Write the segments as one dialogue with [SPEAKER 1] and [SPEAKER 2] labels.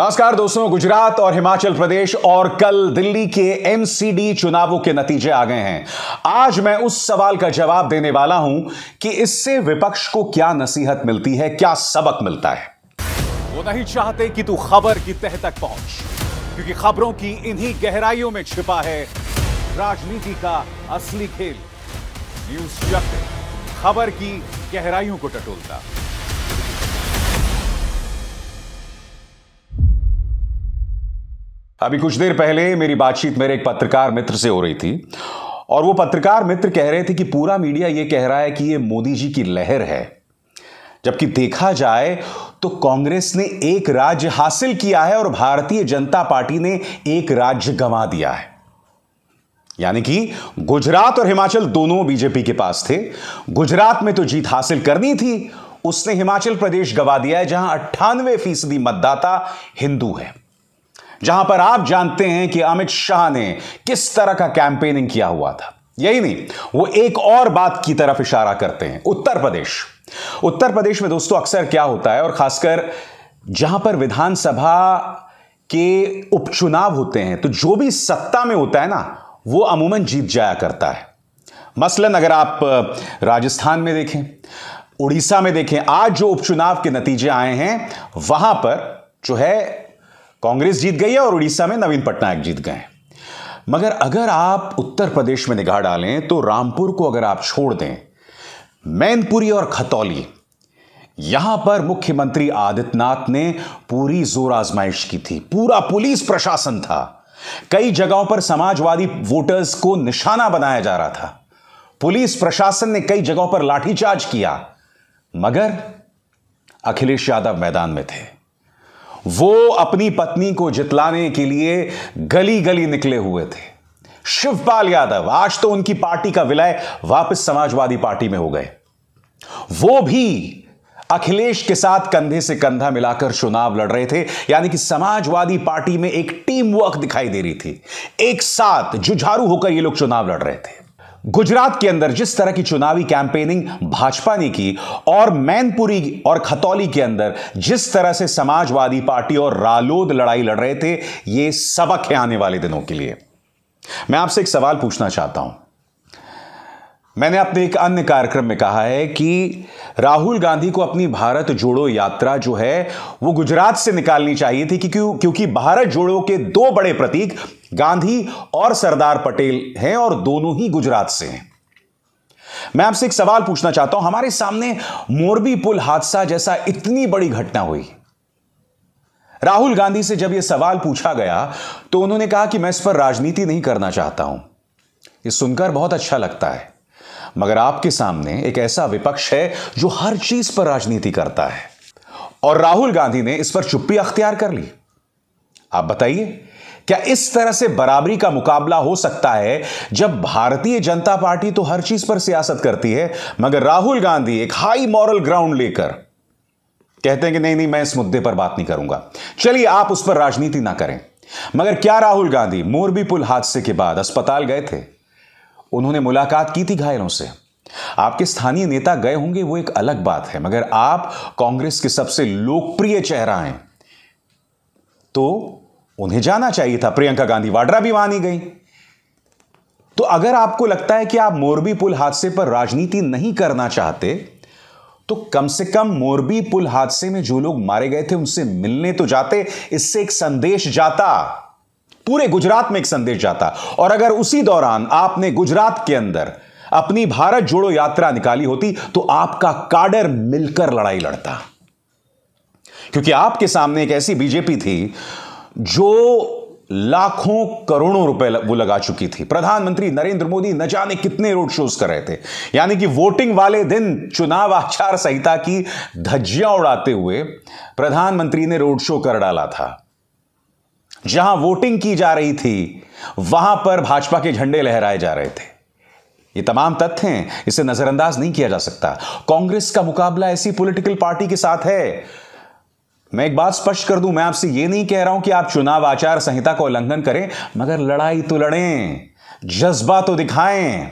[SPEAKER 1] नमस्कार दोस्तों गुजरात और हिमाचल प्रदेश और कल दिल्ली के एमसीडी चुनावों के नतीजे आ गए हैं आज मैं उस सवाल का जवाब देने वाला हूं कि इससे विपक्ष को क्या नसीहत मिलती है क्या सबक मिलता है वो नहीं चाहते कि तू खबर की तह तक पहुंच क्योंकि खबरों की इन्हीं गहराइयों में छिपा है राजनीति का असली खेल न्यूज खबर की गहराइयों को टटोलता अभी कुछ देर पहले मेरी बातचीत मेरे एक पत्रकार मित्र से हो रही थी और वो पत्रकार मित्र कह रहे थे कि पूरा मीडिया ये कह रहा है कि ये मोदी जी की लहर है जबकि देखा जाए तो कांग्रेस ने एक राज्य हासिल किया है और भारतीय जनता पार्टी ने एक राज्य गंवा दिया है यानी कि गुजरात और हिमाचल दोनों बीजेपी के पास थे गुजरात में तो जीत हासिल करनी थी उसने हिमाचल प्रदेश गवा दिया है जहां अट्ठानवे फीसदी मतदाता हिंदू है जहां पर आप जानते हैं कि अमित शाह ने किस तरह का कैंपेनिंग किया हुआ था यही नहीं वो एक और बात की तरफ इशारा करते हैं उत्तर प्रदेश उत्तर प्रदेश में दोस्तों अक्सर क्या होता है और खासकर जहां पर विधानसभा के उपचुनाव होते हैं तो जो भी सत्ता में होता है ना वो अमूमन जीत जाया करता है मसलन अगर आप राजस्थान में देखें उड़ीसा में देखें आज जो उपचुनाव के नतीजे आए हैं वहां पर जो है कांग्रेस जीत गई है और उड़ीसा में नवीन पटनायक जीत गए मगर अगर आप उत्तर प्रदेश में निगाह डालें तो रामपुर को अगर आप छोड़ दें मैनपुरी और खतौली यहां पर मुख्यमंत्री आदित्यनाथ ने पूरी जोर आजमाइश की थी पूरा पुलिस प्रशासन था कई जगहों पर समाजवादी वोटर्स को निशाना बनाया जा रहा था पुलिस प्रशासन ने कई जगहों पर लाठीचार्ज किया मगर अखिलेश यादव मैदान में थे वो अपनी पत्नी को जितलाने के लिए गली गली निकले हुए थे शिवपाल यादव आज तो उनकी पार्टी का विलय वापस समाजवादी पार्टी में हो गए वो भी अखिलेश के साथ कंधे से कंधा मिलाकर चुनाव लड़ रहे थे यानी कि समाजवादी पार्टी में एक टीम वर्क दिखाई दे रही थी एक साथ जुझारू होकर ये लोग चुनाव लड़ रहे थे गुजरात के अंदर जिस तरह की चुनावी कैंपेनिंग भाजपा ने की और मैनपुरी और खतौली के अंदर जिस तरह से समाजवादी पार्टी और रालोद लड़ाई लड़ रहे थे ये सबक है आने वाले दिनों के लिए मैं आपसे एक सवाल पूछना चाहता हूं मैंने अपने एक अन्य कार्यक्रम में कहा है कि राहुल गांधी को अपनी भारत जोड़ो यात्रा जो है वो गुजरात से निकालनी चाहिए थी कि क्यों क्योंकि भारत जोड़ो के दो बड़े प्रतीक गांधी और सरदार पटेल हैं और दोनों ही गुजरात से हैं मैं आपसे एक सवाल पूछना चाहता हूं हमारे सामने मोरबी पुल हादसा जैसा इतनी बड़ी घटना हुई राहुल गांधी से जब यह सवाल पूछा गया तो उन्होंने कहा कि मैं इस पर राजनीति नहीं करना चाहता हूं यह सुनकर बहुत अच्छा लगता है मगर आपके सामने एक ऐसा विपक्ष है जो हर चीज पर राजनीति करता है और राहुल गांधी ने इस पर चुप्पी अख्तियार कर ली आप बताइए क्या इस तरह से बराबरी का मुकाबला हो सकता है जब भारतीय जनता पार्टी तो हर चीज पर सियासत करती है मगर राहुल गांधी एक हाई मॉरल ग्राउंड लेकर कहते हैं कि नहीं नहीं मैं इस मुद्दे पर बात नहीं करूंगा चलिए आप उस पर राजनीति ना करें मगर क्या राहुल गांधी मोरबी पुल हादसे के बाद अस्पताल गए थे उन्होंने मुलाकात की थी घायलों से आपके स्थानीय नेता गए होंगे वो एक अलग बात है मगर आप कांग्रेस के सबसे लोकप्रिय चेहरा हैं तो उन्हें जाना चाहिए था प्रियंका गांधी वाड्रा भी वहां नहीं गई तो अगर आपको लगता है कि आप मोरबी पुल हादसे पर राजनीति नहीं करना चाहते तो कम से कम मोरबी पुल हादसे में जो लोग मारे गए थे उनसे मिलने तो जाते इससे एक संदेश जाता पूरे गुजरात में एक संदेश जाता और अगर उसी दौरान आपने गुजरात के अंदर अपनी भारत जोड़ो यात्रा निकाली होती तो आपका काडर मिलकर लड़ाई लड़ता क्योंकि आपके सामने एक ऐसी बीजेपी थी जो लाखों करोड़ों रुपए वो लगा चुकी थी प्रधानमंत्री नरेंद्र मोदी न जाने कितने रोड शोज कर रहे थे यानी कि वोटिंग वाले दिन चुनाव आचार संहिता की धज्जियां उड़ाते हुए प्रधानमंत्री ने रोड शो कर डाला था जहां वोटिंग की जा रही थी वहां पर भाजपा के झंडे लहराए जा रहे थे ये तमाम तथ्य हैं इसे नजरअंदाज नहीं किया जा सकता कांग्रेस का मुकाबला ऐसी पॉलिटिकल पार्टी के साथ है मैं एक बात स्पष्ट कर दूं मैं आपसे यह नहीं कह रहा हूं कि आप चुनाव आचार संहिता का उल्लंघन करें मगर लड़ाई तो लड़ें जज्बा तो दिखाएं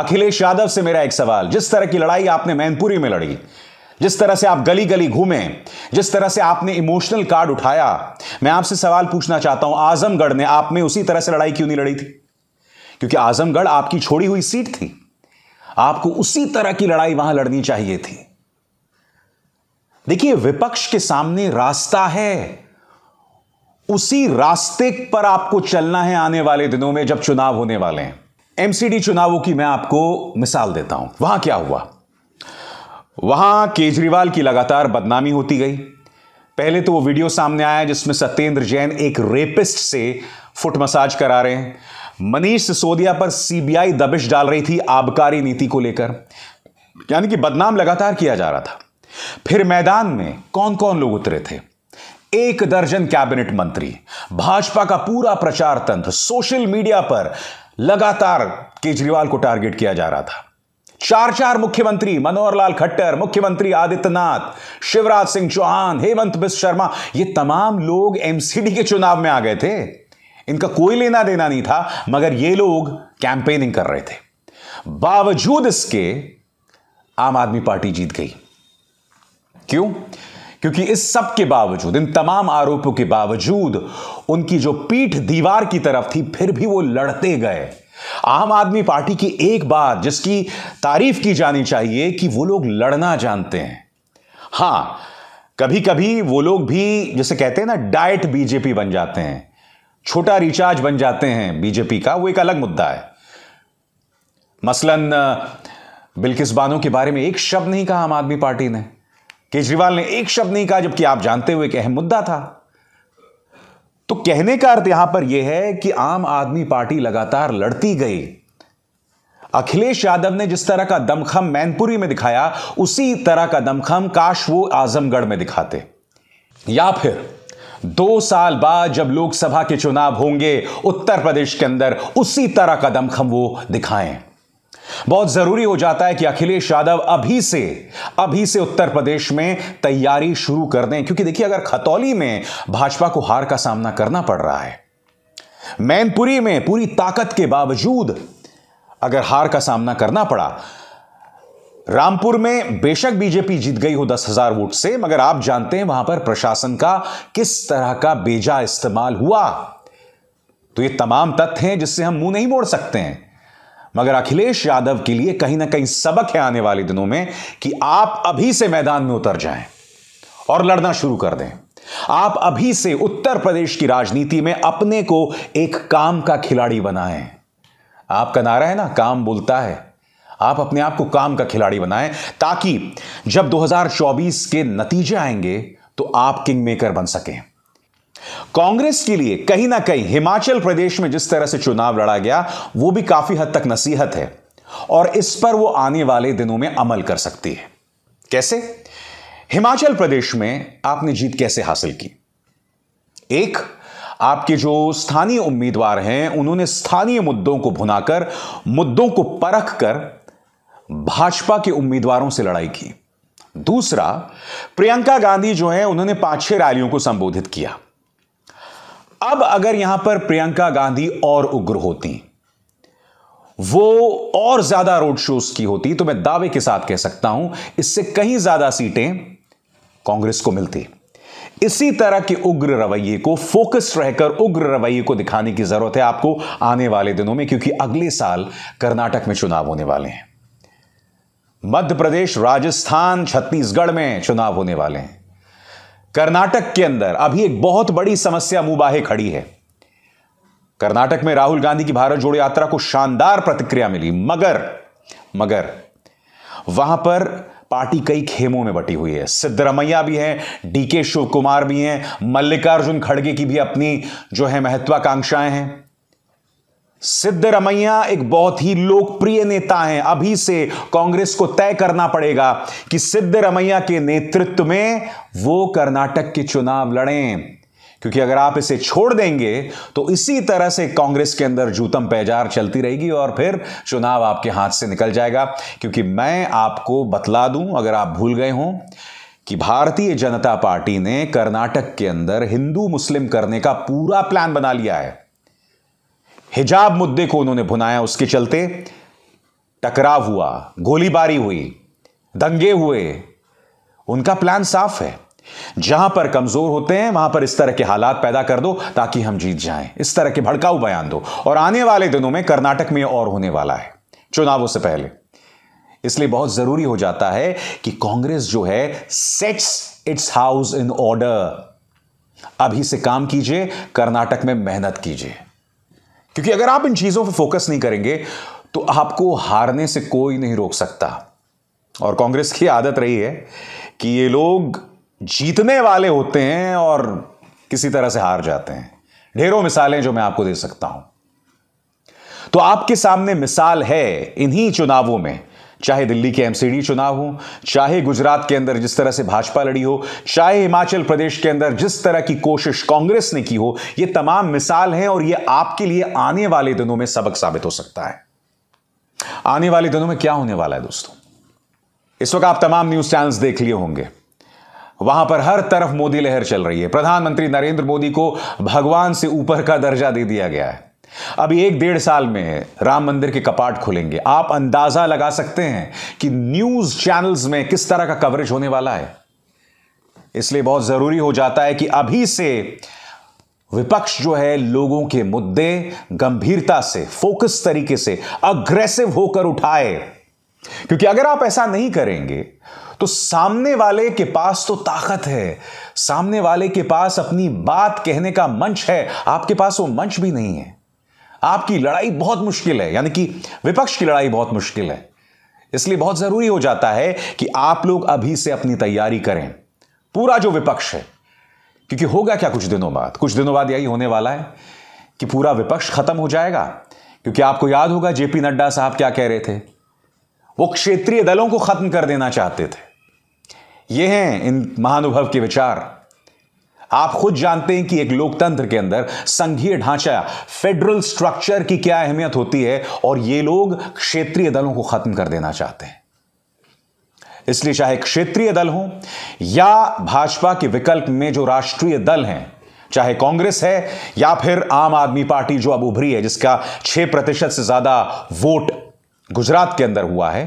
[SPEAKER 1] अखिलेश यादव से मेरा एक सवाल जिस तरह की लड़ाई आपने मैनपुरी में लड़ी जिस तरह से आप गली गली घूमे जिस तरह से आपने इमोशनल कार्ड उठाया मैं आपसे सवाल पूछना चाहता हूं आजमगढ़ ने आप में उसी तरह से लड़ाई क्यों नहीं लड़ी थी क्योंकि आजमगढ़ आपकी छोड़ी हुई सीट थी आपको उसी तरह की लड़ाई वहां लड़नी चाहिए थी देखिए विपक्ष के सामने रास्ता है उसी रास्ते पर आपको चलना है आने वाले दिनों में जब चुनाव होने वाले हैं एमसीडी चुनावों की मैं आपको मिसाल देता हूं वहां क्या हुआ वहां केजरीवाल की लगातार बदनामी होती गई पहले तो वो वीडियो सामने आया जिसमें सत्येंद्र जैन एक रेपिस्ट से फुट मसाज करा रहे हैं मनीष सिसोदिया पर सीबीआई दबिश डाल रही थी आबकारी नीति को लेकर यानी कि बदनाम लगातार किया जा रहा था फिर मैदान में कौन कौन लोग उतरे थे एक दर्जन कैबिनेट मंत्री भाजपा का पूरा प्रचार तंत्र सोशल मीडिया पर लगातार केजरीवाल को टारगेट किया जा रहा था चार चार मुख्यमंत्री मनोहर लाल खट्टर मुख्यमंत्री आदित्यनाथ शिवराज सिंह चौहान हेमंत बिस्व शर्मा ये तमाम लोग एमसीडी के चुनाव में आ गए थे इनका कोई लेना देना नहीं था मगर ये लोग कैंपेनिंग कर रहे थे बावजूद इसके आम आदमी पार्टी जीत गई क्यों क्योंकि इस सब के बावजूद इन तमाम आरोपों के बावजूद उनकी जो पीठ दीवार की तरफ थी फिर भी वो लड़ते गए आम आदमी पार्टी की एक बात जिसकी तारीफ की जानी चाहिए कि वो लोग लड़ना जानते हैं हां कभी कभी वो लोग भी जैसे कहते हैं ना डाइट बीजेपी बन जाते हैं छोटा रिचार्ज बन जाते हैं बीजेपी का वो एक अलग मुद्दा है मसलन बिल्किस बानो के बारे में एक शब्द नहीं कहा आम आदमी पार्टी ने केजरीवाल ने एक शब्द नहीं कहा जबकि आप जानते हुए एक अहम मुद्दा था तो कहने का अर्थ यहां पर यह है कि आम आदमी पार्टी लगातार लड़ती गई अखिलेश यादव ने जिस तरह का दमखम मैनपुरी में दिखाया उसी तरह का दमखम काश वो आजमगढ़ में दिखाते या फिर दो साल बाद जब लोकसभा के चुनाव होंगे उत्तर प्रदेश के अंदर उसी तरह का दमखम वो दिखाएं बहुत जरूरी हो जाता है कि अखिलेश यादव अभी से अभी से उत्तर प्रदेश में तैयारी शुरू कर दें क्योंकि देखिए अगर खतौली में भाजपा को हार का सामना करना पड़ रहा है मैनपुरी में पूरी ताकत के बावजूद अगर हार का सामना करना पड़ा रामपुर में बेशक बीजेपी जीत गई हो दस हजार वोट से मगर आप जानते हैं वहां पर प्रशासन का किस तरह का बेजा इस्तेमाल हुआ तो ये तमाम तथ्य हैं जिससे हम मुंह नहीं मोड़ सकते हैं मगर अखिलेश यादव के लिए कहीं ना कहीं सबक है आने वाले दिनों में कि आप अभी से मैदान में उतर जाएं और लड़ना शुरू कर दें आप अभी से उत्तर प्रदेश की राजनीति में अपने को एक काम का खिलाड़ी बनाएं आपका नारा है ना काम बोलता है आप अपने आप को काम का खिलाड़ी बनाएं ताकि जब 2024 के नतीजे आएंगे तो आप किंग मेकर बन सकें कांग्रेस के लिए कहीं ना कहीं हिमाचल प्रदेश में जिस तरह से चुनाव लड़ा गया वो भी काफी हद तक नसीहत है और इस पर वो आने वाले दिनों में अमल कर सकती है कैसे हिमाचल प्रदेश में आपने जीत कैसे हासिल की एक आपके जो स्थानीय उम्मीदवार हैं उन्होंने स्थानीय मुद्दों को भुनाकर मुद्दों को परख कर भाजपा के उम्मीदवारों से लड़ाई की दूसरा प्रियंका गांधी जो है उन्होंने पांच छह रैलियों को संबोधित किया अब अगर यहां पर प्रियंका गांधी और उग्र होती वो और ज्यादा रोड शोज की होती तो मैं दावे के साथ कह सकता हूं इससे कहीं ज्यादा सीटें कांग्रेस को मिलती इसी तरह के उग्र रवैये को फोकस रहकर उग्र रवैये को दिखाने की जरूरत है आपको आने वाले दिनों में क्योंकि अगले साल कर्नाटक में चुनाव होने वाले हैं मध्य प्रदेश राजस्थान छत्तीसगढ़ में चुनाव होने वाले हैं कर्नाटक के अंदर अभी एक बहुत बड़ी समस्या मुबाहे खड़ी है कर्नाटक में राहुल गांधी की भारत जोड़ो यात्रा को शानदार प्रतिक्रिया मिली मगर मगर वहां पर पार्टी कई खेमों में बटी हुई है सिद्धरमैया भी हैं डीके कुमार भी हैं मल्लिकार्जुन खड़गे की भी अपनी जो है महत्वाकांक्षाएं हैं सिद्ध रमैया एक बहुत ही लोकप्रिय नेता हैं अभी से कांग्रेस को तय करना पड़ेगा कि सिद्ध रमैया के नेतृत्व में वो कर्नाटक के चुनाव लड़ें क्योंकि अगर आप इसे छोड़ देंगे तो इसी तरह से कांग्रेस के अंदर जूतम पैजार चलती रहेगी और फिर चुनाव आपके हाथ से निकल जाएगा क्योंकि मैं आपको बतला दूं अगर आप भूल गए हों कि भारतीय जनता पार्टी ने कर्नाटक के अंदर हिंदू मुस्लिम करने का पूरा प्लान बना लिया है हिजाब मुद्दे को उन्होंने भुनाया उसके चलते टकराव हुआ गोलीबारी हुई दंगे हुए उनका प्लान साफ है जहां पर कमजोर होते हैं वहां पर इस तरह के हालात पैदा कर दो ताकि हम जीत जाएं इस तरह के भड़काऊ बयान दो और आने वाले दिनों में कर्नाटक में और होने वाला है चुनावों से पहले इसलिए बहुत जरूरी हो जाता है कि कांग्रेस जो है sets its house in order अभी से काम कीजिए कर्नाटक में मेहनत कीजिए क्योंकि अगर आप इन चीज़ों पर फोकस नहीं करेंगे तो आपको हारने से कोई नहीं रोक सकता और कांग्रेस की आदत रही है कि ये लोग जीतने वाले होते हैं और किसी तरह से हार जाते हैं ढेरों मिसालें जो मैं आपको दे सकता हूं तो आपके सामने मिसाल है इन्हीं चुनावों में चाहे दिल्ली के एमसीडी चुनाव हो चाहे गुजरात के अंदर जिस तरह से भाजपा लड़ी हो चाहे हिमाचल प्रदेश के अंदर जिस तरह की कोशिश कांग्रेस ने की हो ये तमाम मिसाल हैं और ये आपके लिए आने वाले दिनों में सबक साबित हो सकता है आने वाले दिनों में क्या होने वाला है दोस्तों इस वक्त आप तमाम न्यूज चैनल्स देख लिए होंगे वहां पर हर तरफ मोदी लहर चल रही है प्रधानमंत्री नरेंद्र मोदी को भगवान से ऊपर का दर्जा दे दिया गया है अभी एक डेढ़ साल में राम मंदिर के कपाट खुलेंगे आप अंदाजा लगा सकते हैं कि न्यूज चैनल्स में किस तरह का कवरेज होने वाला है इसलिए बहुत जरूरी हो जाता है कि अभी से विपक्ष जो है लोगों के मुद्दे गंभीरता से फोकस तरीके से अग्रेसिव होकर उठाए क्योंकि अगर आप ऐसा नहीं करेंगे तो सामने वाले के पास तो ताकत है सामने वाले के पास अपनी बात कहने का मंच है आपके पास वो मंच भी नहीं है आपकी लड़ाई बहुत मुश्किल है यानी कि विपक्ष की लड़ाई बहुत मुश्किल है इसलिए बहुत जरूरी हो जाता है कि आप लोग अभी से अपनी तैयारी करें पूरा जो विपक्ष है क्योंकि होगा क्या कुछ दिनों बाद कुछ दिनों बाद यही होने वाला है कि पूरा विपक्ष खत्म हो जाएगा क्योंकि आपको याद होगा जेपी नड्डा साहब क्या कह रहे थे वो क्षेत्रीय दलों को खत्म कर देना चाहते थे ये हैं इन महानुभव के विचार आप खुद जानते हैं कि एक लोकतंत्र के अंदर संघीय ढांचा फेडरल स्ट्रक्चर की क्या अहमियत होती है और ये लोग क्षेत्रीय दलों को खत्म कर देना चाहते हैं इसलिए चाहे क्षेत्रीय दल हो या भाजपा के विकल्प में जो राष्ट्रीय दल हैं चाहे कांग्रेस है या फिर आम आदमी पार्टी जो अब उभरी है जिसका 6 प्रतिशत से ज्यादा वोट गुजरात के अंदर हुआ है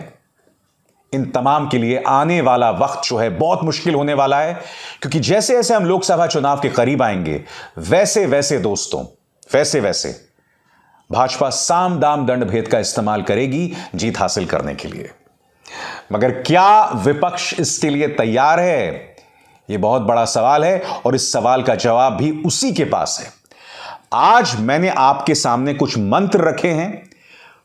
[SPEAKER 1] इन तमाम के लिए आने वाला वक्त जो है बहुत मुश्किल होने वाला है क्योंकि जैसे जैसे हम लोकसभा चुनाव के करीब आएंगे वैसे वैसे दोस्तों वैसे वैसे भाजपा साम दाम दंड भेद का इस्तेमाल करेगी जीत हासिल करने के लिए मगर क्या विपक्ष इसके लिए तैयार है यह बहुत बड़ा सवाल है और इस सवाल का जवाब भी उसी के पास है आज मैंने आपके सामने कुछ मंत्र रखे हैं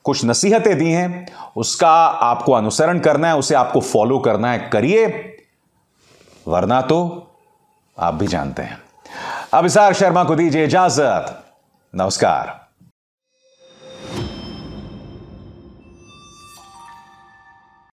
[SPEAKER 1] कुछ नसीहतें दी हैं उसका आपको अनुसरण करना है उसे आपको फॉलो करना है करिए वरना तो आप भी जानते हैं अब इसार शर्मा को दीजिए इजाजत नमस्कार